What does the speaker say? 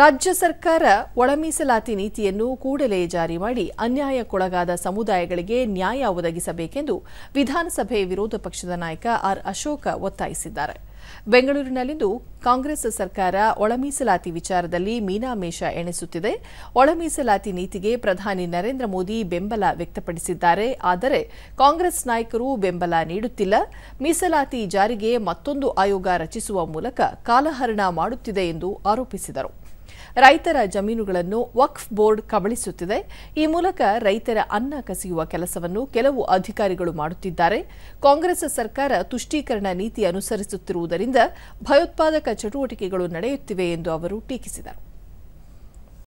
ರಾಜ್ಯ ಸರ್ಕಾರ ಒಳಮೀಸಲಾತಿ ನೀತಿಯನ್ನು ಕೂಡಲೇ ಜಾರಿ ಮಾಡಿ ಅನ್ಯಾಯಕ್ಕೊಳಗಾದ ಸಮುದಾಯಗಳಿಗೆ ನ್ಯಾಯ ಒದಗಿಸಬೇಕೆಂದು ವಿಧಾನಸಭೆ ವಿರೋಧ ಪಕ್ಷದ ನಾಯಕ ಆರ್ ಅಶೋಕ ಒತ್ತಾಯಿಸಿದ್ದಾರೆ ಬೆಂಗಳೂರಿನಲ್ಲಿಂದು ಕಾಂಗ್ರೆಸ್ ಸರ್ಕಾರ ಒಳಮೀಸಲಾತಿ ವಿಚಾರದಲ್ಲಿ ಮೀನಾಮೇಷ ಎಣಿಸುತ್ತಿದೆ ಒಳಮೀಸಲಾತಿ ನೀತಿಗೆ ಪ್ರಧಾನಿ ನರೇಂದ್ರ ಮೋದಿ ಬೆಂಬಲ ವ್ಯಕ್ತಪಡಿಸಿದ್ದಾರೆ ಆದರೆ ಕಾಂಗ್ರೆಸ್ ನಾಯಕರು ಬೆಂಬಲ ನೀಡುತ್ತಿಲ್ಲ ಮೀಸಲಾತಿ ಜಾರಿಗೆ ಮತ್ತೊಂದು ಆಯೋಗ ರಚಿಸುವ ಮೂಲಕ ಕಾಲಹರಣ ಮಾಡುತ್ತಿದೆ ಎಂದು ಆರೋಪಿಸಿದರು ರೈತರ ಜಮೀನುಗಳನ್ನು ವಕ್ಫ್ ಬೋರ್ಡ್ ಕಬಳಿಸುತ್ತಿದೆ ಈ ಮೂಲಕ ರೈತರ ಅನ್ನ ಕಸಿಯುವ ಕೆಲಸವನ್ನು ಕೆಲವು ಅಧಿಕಾರಿಗಳು ಮಾಡುತ್ತಿದ್ದಾರೆ ಕಾಂಗ್ರೆಸ್ ಸರ್ಕಾರ ತುಷ್ಟೀಕರಣ ನೀತಿ ಅನುಸರಿಸುತ್ತಿರುವುದರಿಂದ ಭಯೋತ್ಪಾದಕ ಚಟುವಟಿಕೆಗಳು ನಡೆಯುತ್ತಿವೆ ಎಂದು ಅವರು ಟೀಕಿಸಿದರು